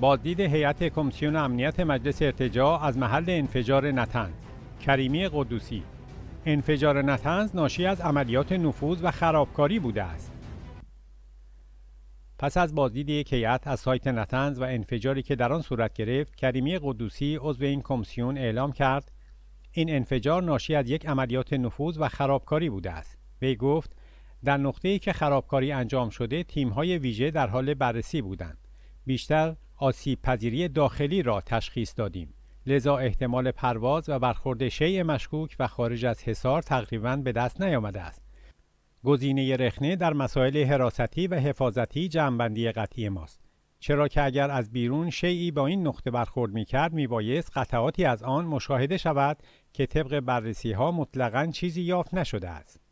بازدید هیئت کمیسیون امنیت مجلس ارتجاع از محل انفجار نتنز کریمی قدوسی انفجار نتنز ناشی از عملیات نفوذ و خرابکاری بوده است پس از بازدید یک هیئت از سایت نتنز و انفجاری که در آن صورت گرفت کریمی قدوسی عضو این کمیسیون اعلام کرد این انفجار ناشی از یک عملیات نفوذ و خرابکاری بوده است وی گفت در نقطه‌ای که خرابکاری انجام شده تیم‌های ویژه در حال بررسی بودند بیشتر آسیب پذیری داخلی را تشخیص دادیم. لذا احتمال پرواز و برخورد شیء مشکوک و خارج از حصار تقریبا به دست نیامده است. گزینه رخنه در مسائل حراستی و حفاظتی جمعبندی قطعی ماست. چرا که اگر از بیرون شیعی با این نقطه برخورد می کرد می بایست قطعاتی از آن مشاهده شود که طبق بررسی ها مطلقاً چیزی یافت نشده است.